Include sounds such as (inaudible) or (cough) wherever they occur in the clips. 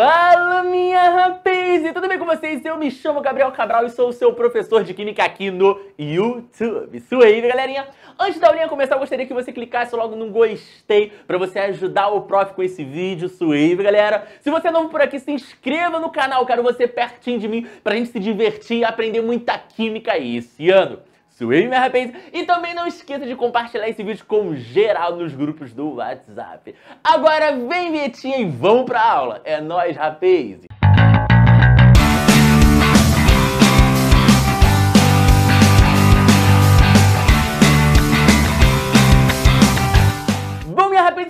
Fala, minha rapaz! E tudo bem com vocês? Eu me chamo Gabriel Cabral e sou o seu professor de Química aqui no YouTube. Isso aí, galerinha! Antes da aulinha começar, eu gostaria que você clicasse logo no gostei para você ajudar o prof com esse vídeo. Isso aí, galera! Se você é novo por aqui, se inscreva no canal. Quero você pertinho de mim pra gente se divertir e aprender muita química esse ano. Sou eu, me E também não esqueça de compartilhar esse vídeo com geral nos grupos do WhatsApp. Agora vem, Vietinha, e vamos pra aula. É nóis, rapaz!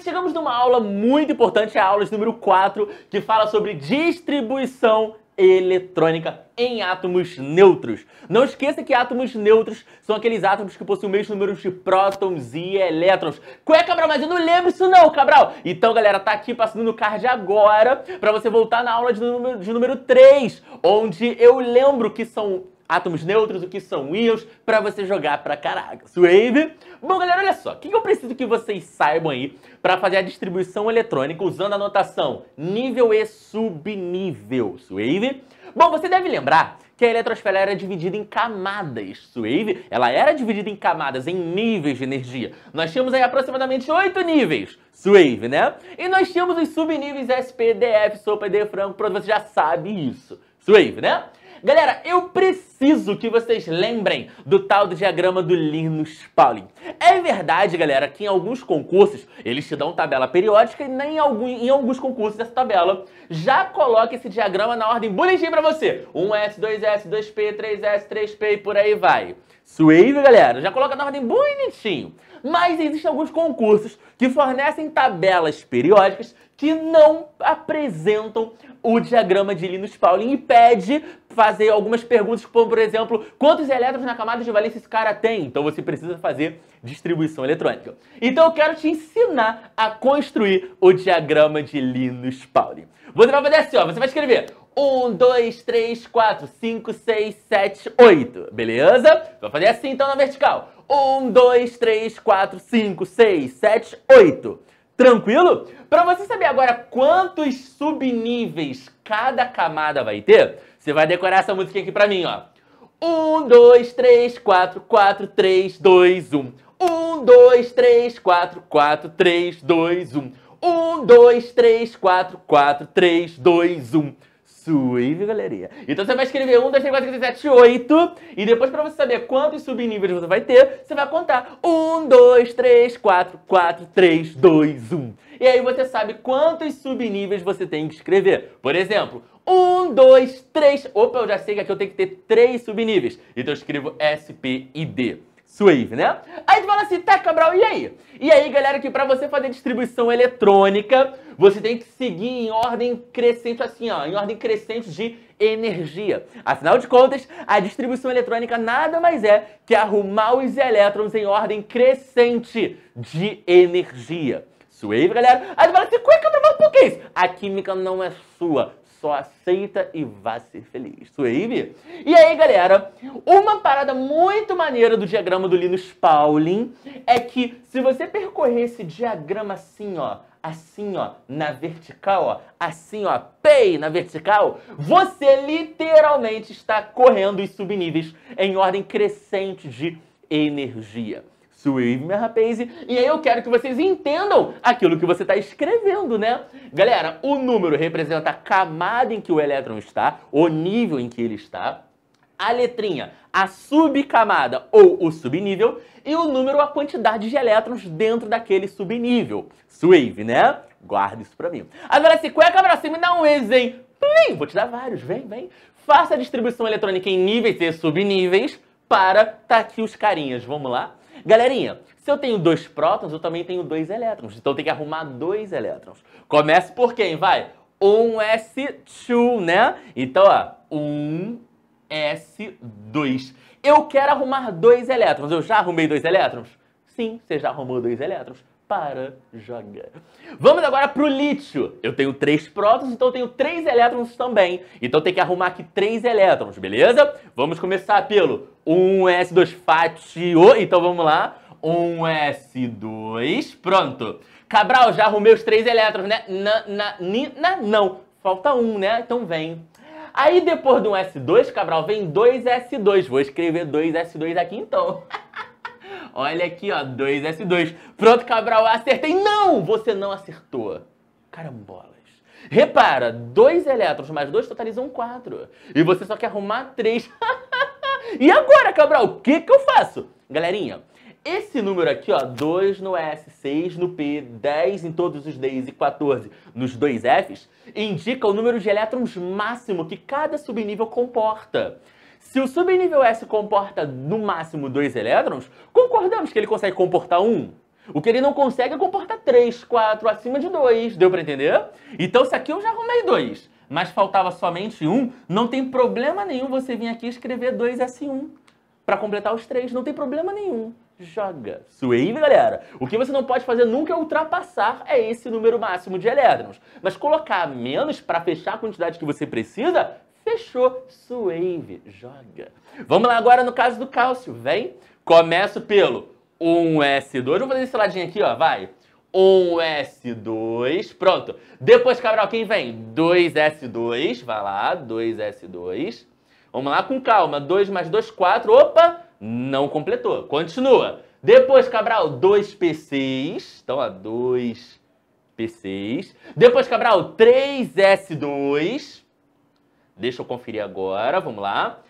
chegamos numa aula muito importante, é a aula número 4, que fala sobre distribuição eletrônica em átomos neutros. Não esqueça que átomos neutros são aqueles átomos que possuem o mesmo número de prótons e elétrons. Qual é, Cabral? Mas eu não lembro isso não, Cabral! Então, galera, tá aqui passando no card agora para você voltar na aula de número, de número 3, onde eu lembro que são átomos neutros, o que são íons, para você jogar pra caraca. Wave. Bom, galera, olha só. O que eu preciso que vocês saibam aí para fazer a distribuição eletrônica usando a notação nível e subnível? Wave. Bom, você deve lembrar que a eletrosfera era dividida em camadas. suave ela era dividida em camadas, em níveis de energia. Nós tínhamos aí aproximadamente oito níveis. suave né? E nós tínhamos os subníveis SPDF, sopa franco pronto, você já sabe isso. suave né? Galera, eu preciso que vocês lembrem do tal do diagrama do Linus Pauling. É verdade, galera, que em alguns concursos eles te dão tabela periódica e nem em, algum, em alguns concursos essa tabela já coloca esse diagrama na ordem bonitinha para você. 1S, 2S, 2P, 3S, 3P e por aí vai. Suave, galera, já coloca na ordem bonitinho. Mas existem alguns concursos que fornecem tabelas periódicas que não apresentam o diagrama de Linus Pauling e pede fazer algumas perguntas, como por exemplo, quantos elétrons na camada de valência esse cara tem? Então você precisa fazer distribuição eletrônica. Então eu quero te ensinar a construir o diagrama de linus Pauli. Você vai fazer assim, ó, você vai escrever 1, 2, 3, 4, 5, 6, 7, 8, beleza? Vai fazer assim então na vertical. 1, 2, 3, 4, 5, 6, 7, 8. Tranquilo? Para você saber agora quantos subníveis cada camada vai ter, você vai decorar essa música aqui pra mim, ó. Um, dois, três, quatro, quatro, três, dois, um. Um, dois, três, quatro, quatro, três, dois, um. Um, dois, três, quatro, quatro, três, dois, um. Suave, galeria. Então você vai escrever 1, 2, 3, 4, 5, 6, 7, 8. E depois, pra você saber quantos subníveis você vai ter, você vai contar 1, 2, 3, 4, 4, 3, 2, 1. E aí você sabe quantos subníveis você tem que escrever. Por exemplo, 1, 2, 3. Opa, eu já sei que aqui eu tenho que ter 3 subníveis. Então eu escrevo S, P e D. Suave, né? Aí tu fala assim, tá, Cabral, e aí? E aí, galera, que para você fazer distribuição eletrônica, você tem que seguir em ordem crescente, assim, ó, em ordem crescente de energia. Afinal de contas, a distribuição eletrônica nada mais é que arrumar os elétrons em ordem crescente de energia. Suave, galera. Aí tu fala assim, é cueca, mas por que isso? A química não é sua só aceita e vá ser feliz. Suave? E aí, galera, uma parada muito maneira do diagrama do Linus Pauling é que se você percorrer esse diagrama assim, ó, assim, ó, na vertical, ó, assim, ó, pei na vertical, você literalmente está correndo os subníveis em ordem crescente de energia. Swift, minha rapaz. E aí eu quero que vocês entendam aquilo que você está escrevendo, né? Galera, o número representa a camada em que o elétron está, o nível em que ele está. A letrinha, a subcamada ou o subnível, e o número, a quantidade de elétrons dentro daquele subnível. Suave, né? Guarda isso pra mim. Agora, se cueca pra cima, me dá um exemplo. Vou te dar vários, vem, vem. Faça a distribuição eletrônica em níveis e subníveis para... Tá aqui os carinhas, vamos lá? Galerinha, se eu tenho dois prótons, eu também tenho dois elétrons. Então tem que arrumar dois elétrons. Comece por quem? Vai. 1s2, né? Então, ó, 1s2. eu quero arrumar dois elétrons. Eu já arrumei dois elétrons? Sim, você já arrumou dois elétrons para jogar. Vamos agora para o lítio. Eu tenho três prótons, então eu tenho três elétrons também. Então tem que arrumar aqui três elétrons, beleza? Vamos começar pelo 1s2 fatio. Então vamos lá. 1s2. Pronto. Cabral, já arrumei os três elétrons, né? Na, na, ni, na, não. Falta um, né? Então vem. Aí depois do 1s2, Cabral, vem 2s2. Vou escrever 2s2 aqui então. (laughs) Olha aqui, ó, 2S2. Pronto, Cabral, acertei. Não, você não acertou. Carambolas. Repara, dois elétrons mais dois totalizam quatro. E você só quer arrumar três. (laughs) e agora, Cabral, o que, que eu faço? Galerinha, esse número aqui, ó, 2 no S, 6 no P, 10 em todos os Ds e 14 nos dois Fs, indica o número de elétrons máximo que cada subnível comporta. Se o subnível S comporta no máximo dois elétrons, concordamos que ele consegue comportar um. O que ele não consegue é comportar três, quatro, acima de dois. Deu para entender? Então, se aqui eu já arrumei dois, mas faltava somente um, não tem problema nenhum você vir aqui escrever 2S1 para completar os três. Não tem problema nenhum joga. Suave, galera. O que você não pode fazer nunca é ultrapassar é esse número máximo de elétrons. Mas colocar menos para fechar a quantidade que você precisa, Fechou. Suave. Joga. Vamos lá agora no caso do cálcio. Vem. Começo pelo 1S2. Vamos fazer esse ladinho aqui, ó. Vai. 1S2. Pronto. Depois, Cabral, quem vem? 2S2. Vai lá. 2S2. Vamos lá com calma. 2 mais 2, 4. Opa! Não completou. Continua. Depois, Cabral, 2P6. Então, ó, 2P6. Depois, Cabral, 3S2. Deixa eu conferir agora, vamos lá.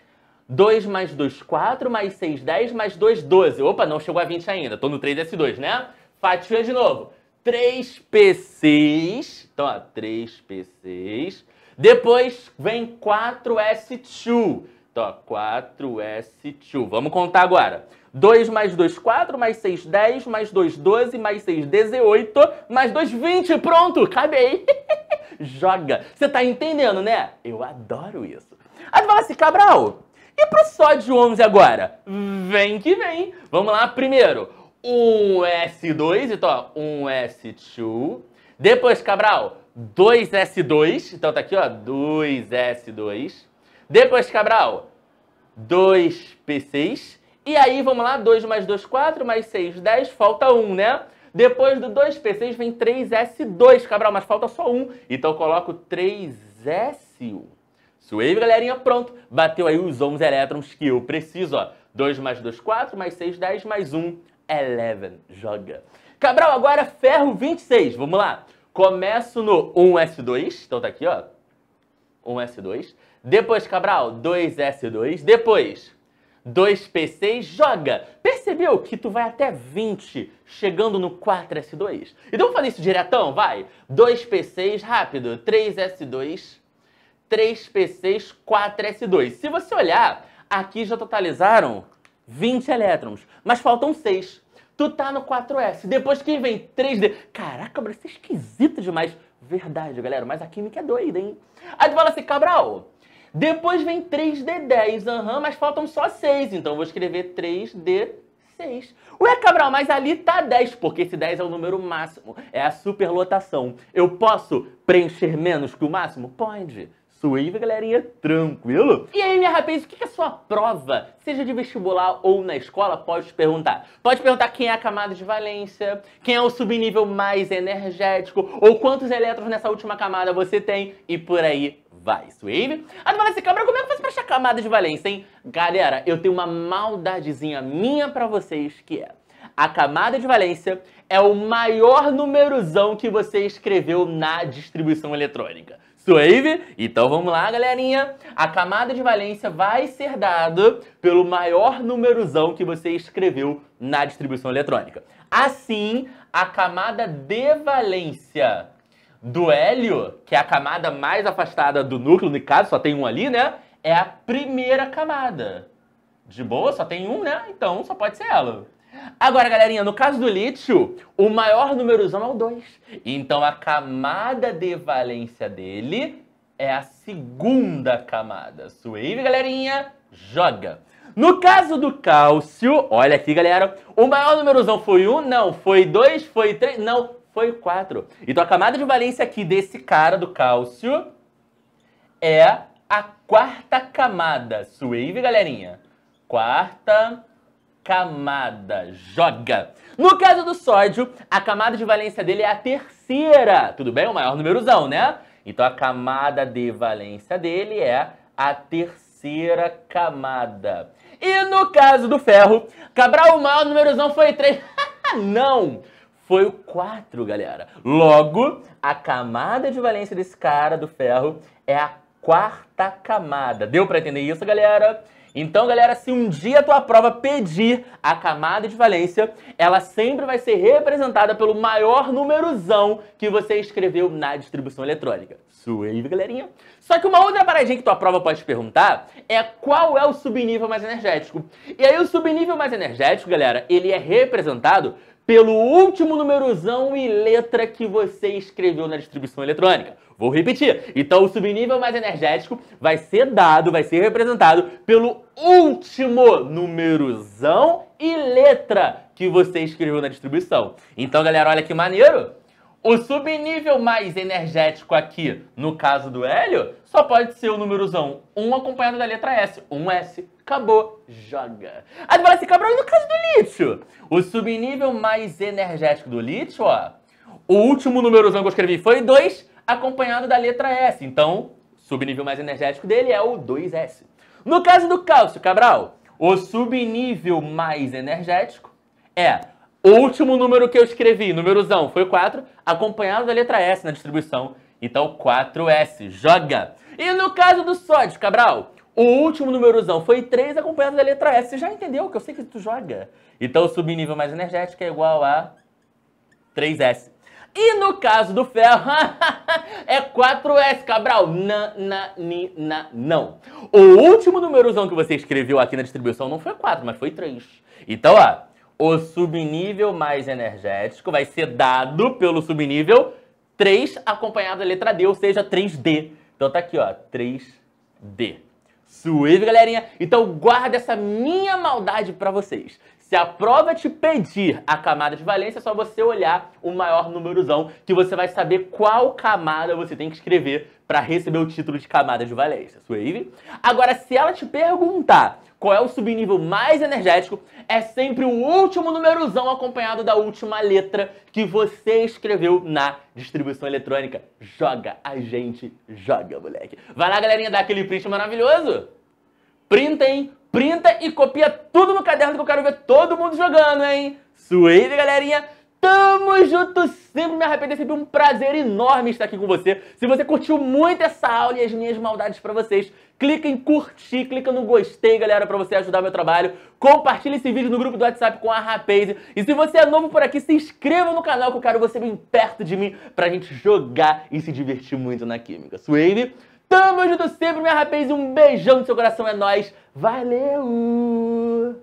2 mais 2, 4 mais 6, 10 mais 2, 12. Opa, não chegou a 20 ainda. Tô no 3S2, né? Fatia de novo. 3 P6. Então, ó, 3 P6. Depois vem 4S2. Então, ó, 4S2. Vamos contar agora. 2 mais 2, 4, mais 6, 10, mais 2, 12, mais 6, 18, mais 2, 20. Pronto, acabei. (laughs) joga. Você tá entendendo, né? Eu adoro isso. Aí fala assim, Cabral, e pro sódio 11 agora? Vem que vem. Vamos lá, primeiro, 1 S2, então ó, um S2. Depois, Cabral, 2S2, então tá aqui ó, 2S2. Depois, Cabral, 2P6. E aí, vamos lá, 2 mais 2, 4, mais 6, 10, falta 1, né? Depois do 2P6 vem 3S2, Cabral, mas falta só um. Então eu coloco 3S1. Suave, galerinha, pronto. Bateu aí os 11 elétrons que eu preciso, ó. 2 mais 2, 4, mais 6, 10, mais 1, 11. Joga. Cabral, agora ferro 26. Vamos lá. Começo no 1S2. Então tá aqui, ó. 1S2. Depois, Cabral, 2S2. Depois, 2P6. Joga. Percebe percebeu que tu vai até 20 chegando no 4S2? Então vamos fazer isso diretão, vai. 2P6 rápido, 3S2, 3P6, 4S2. Se você olhar, aqui já totalizaram 20 elétrons, mas faltam 6. Tu tá no 4S, depois que vem 3D. Caraca, isso é esquisito demais. Verdade, galera, mas a química é doida, hein? Aí tu fala assim, Cabral, depois vem 3D10, aham, uhum, mas faltam só 6, então vou escrever 3D10. 6. Ué, Cabral, mas ali tá 10, porque esse 10 é o número máximo, é a superlotação. Eu posso preencher menos que o máximo? Pode. Suave, galerinha, tranquilo? E aí, minha rapaz, o que é sua prova? Seja de vestibular ou na escola, pode te perguntar. Pode perguntar quem é a camada de valência, quem é o subnível mais energético, ou quantos elétrons nessa última camada você tem, e por aí vai, Suave. Advalência Câmara, como é que faz pra achar camada de valência, hein? Galera, eu tenho uma maldadezinha minha para vocês, que é... A camada de valência é o maior numerozão que você escreveu na distribuição eletrônica. Wave? Então vamos lá, galerinha. A camada de valência vai ser dada pelo maior númerozão que você escreveu na distribuição eletrônica. Assim, a camada de valência do hélio, que é a camada mais afastada do núcleo, no caso só tem um ali, né? É a primeira camada. De boa, só tem um, né? Então só pode ser ela. Agora, galerinha, no caso do lítio, o maior númerozão é o 2. Então, a camada de valência dele é a segunda camada. Suave, galerinha, joga. No caso do cálcio, olha aqui, galera, o maior númerozão foi 1, um, não, foi 2, foi 3, não, foi 4. Então, a camada de valência aqui desse cara, do cálcio, é a quarta camada. Suave, galerinha. Quarta camada camada. Joga! No caso do sódio, a camada de valência dele é a terceira. Tudo bem? O maior númerozão, né? Então a camada de valência dele é a terceira camada. E no caso do ferro, Cabral, o maior númerozão foi 3. (laughs) Não! Foi o 4, galera. Logo, a camada de valência desse cara, do ferro, é a quarta camada. Deu para entender isso, galera? Então, galera, se um dia a tua prova pedir a camada de valência, ela sempre vai ser representada pelo maior numerozão que você escreveu na distribuição eletrônica. Suave, galerinha? Só que uma outra paradinha que tua prova pode te perguntar é qual é o subnível mais energético. E aí o subnível mais energético, galera, ele é representado pelo último númerozão e letra que você escreveu na distribuição eletrônica. Vou repetir. Então, o subnível mais energético vai ser dado, vai ser representado pelo último númerozão e letra que você escreveu na distribuição. Então, galera, olha que maneiro. O subnível mais energético aqui, no caso do hélio, só pode ser o númerozão 1 acompanhado da letra S, 1S acabou, joga. Aí você fala assim, Cabral, e no caso do lítio? O subnível mais energético do lítio, ó, o último númerozão que eu escrevi foi 2, acompanhado da letra S. Então, subnível mais energético dele é o 2S. No caso do cálcio, Cabral, o subnível mais energético é o último número que eu escrevi, númerozão, foi 4, acompanhado da letra S na distribuição. Então, 4S, joga! E no caso do sódio, Cabral, o último númerozão foi 3 acompanhado da letra S. Você já entendeu que eu sei que tu joga. Então, o subnível mais energético é igual a 3S. E no caso do ferro, (laughs) é 4S, Cabral. Na, na, ni, na, não. O último númerozão que você escreveu aqui na distribuição não foi 4, mas foi 3. Então, ó, o subnível mais energético vai ser dado pelo subnível 3 acompanhado da letra D, ou seja, 3D. Então tá aqui, ó, 3D. Suave, galerinha! Então guarda essa minha maldade para vocês. Se a prova te pedir a camada de valência, é só você olhar o maior númerozão que você vai saber qual camada você tem que escrever para receber o título de camada de valência, Suave. Agora, se ela te perguntar qual é o subnível mais energético, é sempre o último númerozão acompanhado da última letra que você escreveu na distribuição eletrônica. Joga, a gente joga, moleque. Vai lá, galerinha, dá aquele print maravilhoso. Printem, printa e copia tudo no caderno que eu quero ver todo mundo jogando, hein? Suave, galerinha! Tamo junto sempre, me arrepender é sempre um prazer enorme estar aqui com você. Se você curtiu muito essa aula e as minhas maldades para vocês, clica em curtir, clica no gostei, galera, para você ajudar meu trabalho. Compartilha esse vídeo no grupo do WhatsApp com a Rapaze. E se você é novo por aqui, se inscreva no canal que eu quero você bem perto de mim pra gente jogar e se divertir muito na química. Suave! Tamo junto sempre, minha rapaz. Um beijão no seu coração, é nóis. Valeu!